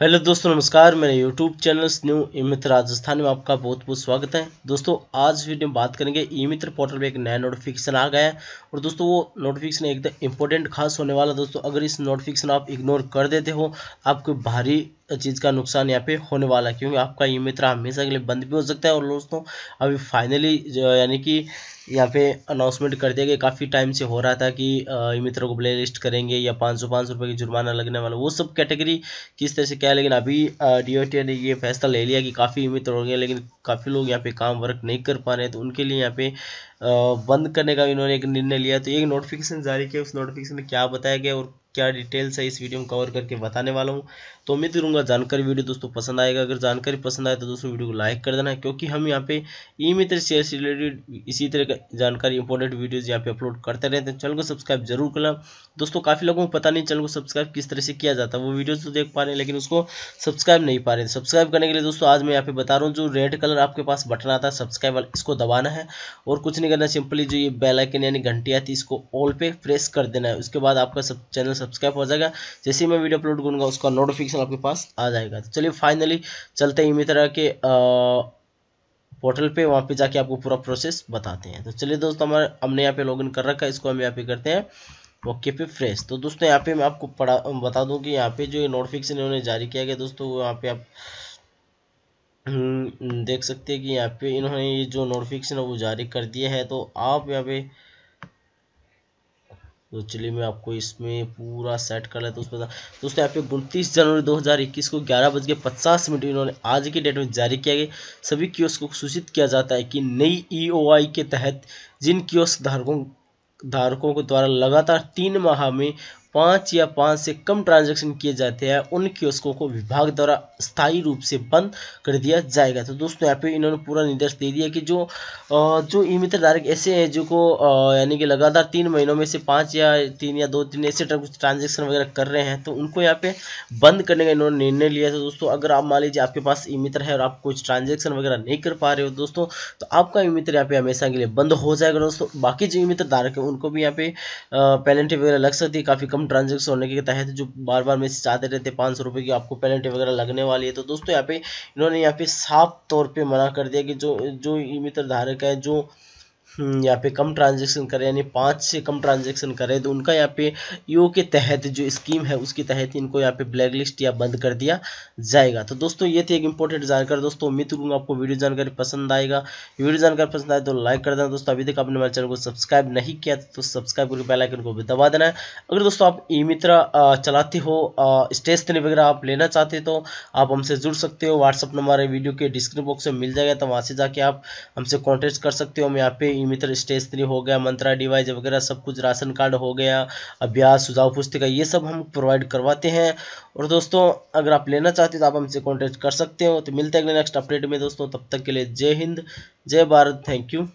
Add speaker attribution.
Speaker 1: hello दोस्तों नमस्कार मेरे YouTube channel new e Mitra Rajasthan में आपका बहुत बहुत स्वागत है दोस्तों आज वीडियो में बात करेंगे ई मित्र पोर्टल पर एक नया नोटिफिकेशन आ गया है और दोस्तों वो नोटिफिकेशन एकदम इंपॉर्टेंट खास होने वाला दोस्तों अगर इस नोटिफिकेशन आप इग्नोर कर देते हो आपको भारी चीज़ का नुकसान यहाँ पे होने वाला है क्योंकि आपका ये मित्र हमेशा के लिए बंद भी हो सकता है और दोस्तों अभी फाइनली यानी कि यहाँ पे अनाउंसमेंट कर दिया गया काफ़ी टाइम से हो रहा था कि ई मित्र को प्ले लिस्ट करेंगे या पाँच सौ पाँच सौ रुपये की जुर्माना लगने वाला वो सब कैटेगरी किस तरह से क्या है लेकिन अभी डी ने ये फैसला ले लिया कि काफ़ी ई मित्र हो गए लेकिन काफ़ी लोग यहाँ पे काम वर्क नहीं कर पा रहे हैं तो उनके लिए यहाँ पे बंद करने का इन्होंने एक निर्णय लिया तो एक नोटिफिकेशन जारी किया उस नोटिफिकेशन में क्या बताया गया और क्या डिटेल्स है इस वीडियो में कवर करके बताने वाला हूँ तो उम्मीद करूँगा जानकारी वीडियो दोस्तों पसंद आएगा अगर जानकारी पसंद आए तो दोस्तों वीडियो को लाइक कर देना है क्योंकि हम यहाँ पे ई मित्र शेयर से रिलेटेड इसी तरह का जानकारी इंपॉर्टेंट वीडियोज़ यहाँ पे अपलोड करते रहते हैं चैनल को सब्सक्राइब जरूर करना दोस्तों काफ़ी लोगों को पता नहीं चैनल को सब्सक्राइब किस तरह से किया जाता है वो वीडियोज़ तो देख पा रहे हैं लेकिन उसको सब्सक्राइब नहीं पा रहे सब्सक्राइब करने के लिए दोस्तों आज मैं यहाँ पे बता रहा हूँ जो रेड कलर आपके पास बटन आता है सब्सक्राइब वाला इसको दबाना है और कुछ नहीं करना सिंपली जो ये बेलाइकन यानी घंटी आती है इसको ऑल पे प्रेस कर देना है उसके बाद आपका चैनल सब्सक्राइब हो जाएगा जैसे ही मैं वीडियो अपलोड करूँगा उसका नोटिफिकेशन आपके पास आ जाएगा तो चलिए फाइनली चलते हैं मित्रा के पोर्टल पे वहाँ पे जाके आपको पूरा प्रोसेस बताते हैं तो चलिए दोस्तों हमारे हमने यहाँ पे लॉगिन कर रखा है इसको हम यहाँ पे करते हैं ओके पे फ्रेश तो दोस्तों यहाँ पे मैं आपको पढ़ा बता दूँ कि यहाँ पे जो नोटिफिकेशन इन्होंने जारी किया गया दोस्तों वो यहाँ पे आप हम्म, देख सकते हैं कि यहाँ पे इन्होंने ये जो नोटिफिकेशन है वो जारी कर दिया है तो आप यहाँ पे तो चलिए मैं आपको इसमें पूरा सेट कर लेता हूँ दोस्तों यहाँ पे उनतीस जनवरी 2021 को ग्यारह बज के पचास मिनट इन्होंने आज की डेट में जारी किया गया सभी कियोस्क को सूचित किया जाता है कि नई ईओआई e के तहत जिन कियोस्क धारकों धारकों के द्वारा लगातार तीन माह में पाँच या पाँच से कम ट्रांजैक्शन किए जाते हैं उन कियोस्कों को विभाग द्वारा स्थायी रूप से बंद कर दिया जाएगा तो दोस्तों यहाँ पे इन्होंने पूरा निर्देश दे दिया कि जो जो ई मित्र धारक ऐसे हैं जो को यानी कि लगातार तीन महीनों में से पाँच या तीन या दो तीन ऐसे ट्रांजेक्शन वगैरह कर रहे हैं तो उनको यहाँ पे बंद करने का इन्होंने निर्णय लिया था तो दोस्तों अगर आप मान लीजिए आपके पास ई मित्र है और आप कुछ ट्रांजेक्शन वगैरह नहीं कर पा रहे हो दोस्तों तो आपका ई मित्र यहाँ पे हमेशा के लिए बंद हो जाएगा दोस्तों बाकी जो ई मित्र धारक है उनको भी यहाँ पे पेनल्टी वगैरह लग सकती है काफ़ी कम ट्रांजेक्शन होने के तहत जो बार बार मैसेज चाहते रहते हैं पाँच सौ रुपये की आपको पेनल्टी वगैरह लगने वाली है तो दोस्तों यहाँ पे इन्होंने यहाँ पे साफ तौर पे मना कर दिया कि जो जो ई मित्र धारक है जो हम्म, यहाँ पे कम ट्रांजेक्शन करें यानी पाँच से कम ट्रांजेक्शन करें तो उनका यहाँ पे ई के तहत जो स्कीम है उसके तहत इनको यहाँ पे ब्लैक लिस्ट या बंद कर दिया जाएगा तो दोस्तों ये थी एक इंपॉर्टेंट जानकारी दोस्तों उम्मीद करूँगा आपको वीडियो जानकारी पसंद आएगा वीडियो जानकारी पसंद आए तो लाइक कर देना दोस्तों अभी तक आपने हमारे चैनल को सब्सक्राइब नहीं किया तो सब्सक्राइब करके बेलाइकन को भी दबा देना है अगर दोस्तों आप ई मित्र चलाते हो स्टेशनरी वगैरह आप लेना चाहते तो आप हमसे जुड़ सकते हो व्हाट्सअप नंबर वीडियो के डिस्क्रिप्शन बॉक्स में मिल जाएगा तो वहाँ से जाके आप हमसे कॉन्टेक्ट कर सकते हो हम यहाँ पे ई मित्र स्टेशनरी हो गया मंत्रा डिवाइस वगैरह सब कुछ राशन कार्ड हो गया अभ्यास सुझाव पुस्तिका ये सब हम प्रोवाइड करवाते हैं और दोस्तों अगर आप लेना चाहते हो तो आप हमसे कॉन्टेक्ट कर सकते हो तो मिलते हैं अगले नेक्स्ट अपडेट में दोस्तों तब तक के लिए जय हिंद जय भारत थैंक यू